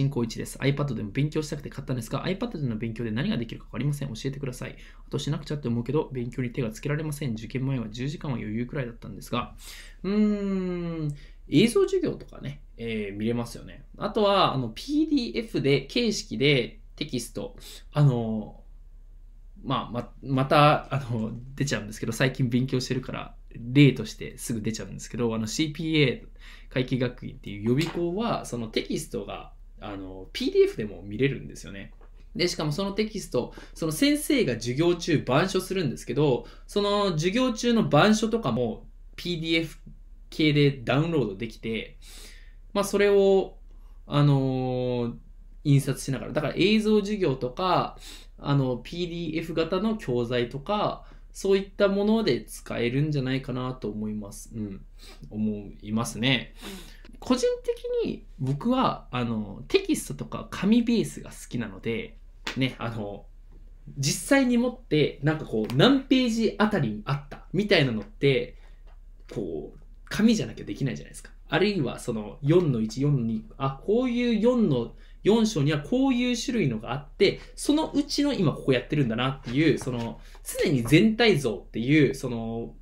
進行1です。iPad でも勉強したくて買ったんですが、iPad での勉強で何ができるか分かりません。教えてください。あとしなくちゃって思うけど、勉強に手がつけられません。受験前は10時間は余裕くらいだったんですが、うーん、映像授業とかね、えー、見れますよね。あとは、あの、PDF で、形式でテキスト、あのまあ、ま、また、あの、出ちゃうんですけど、最近勉強してるから、例としてすぐ出ちゃうんですけど、あの CPA 会計学院っていう予備校は、そのテキストがあの PDF でも見れるんですよね。で、しかもそのテキスト、その先生が授業中板書するんですけど、その授業中の板書とかも PDF 系でダウンロードできて、まあそれを、あのー、印刷しながら、だから映像授業とか、あの PDF 型の教材とか、そういったもので使えるんじゃないかなと思います。うん。思いますね。個人的に僕は、あの、テキストとか紙ベースが好きなので、ね、あの、実際に持って、なんかこう、何ページあたりにあったみたいなのって、こう、紙じゃなきゃできないじゃないですか。あるいはその4の1、4の2、あ、こういう4の4章にはこういう種類のがあって、そのうちの今ここやってるんだなっていう、その、常に全体像っていう、その、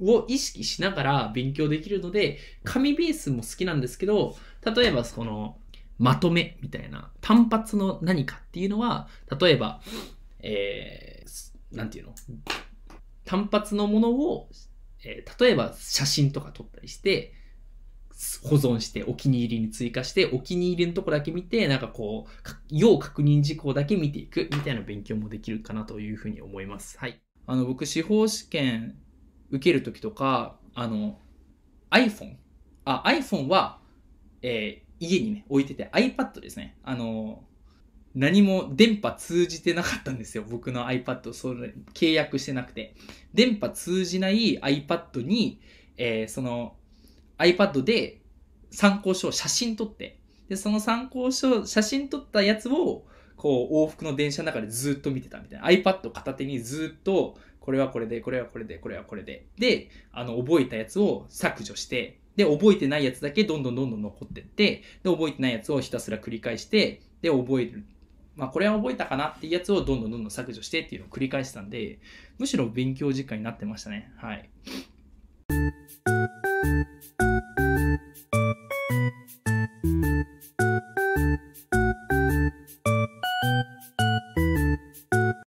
を意識しながら勉強できるので、紙ベースも好きなんですけど、例えばその、まとめみたいな、単発の何かっていうのは、例えば、えー、なんていうの単発のものを、えー、例えば写真とか撮ったりして、保存して、お気に入りに追加して、お気に入りのとこだけ見て、なんかこう、要確認事項だけ見ていくみたいな勉強もできるかなというふうに思います。はい。あの、僕、司法試験受けるときとか、あの、iPhone。あ、iPhone は、えー、家にね、置いてて、iPad ですね。あの、何も電波通じてなかったんですよ。僕の iPad、それ、契約してなくて。電波通じない iPad に、えー、その、iPad で参考書を写真撮って、で、その参考書、写真撮ったやつを、こう、往復の電車の中でずっと見てたみたいな。iPad 片手にずっと、これはこれで、これはこれで、これはこれで。で、あの、覚えたやつを削除して、で、覚えてないやつだけどんどんどんどん残ってって、で、覚えてないやつをひたすら繰り返して、で、覚える。まあ、これは覚えたかなっていうやつをどんどんどんどん削除してっていうのを繰り返してたんで、むしろ勉強時間になってましたね。はい。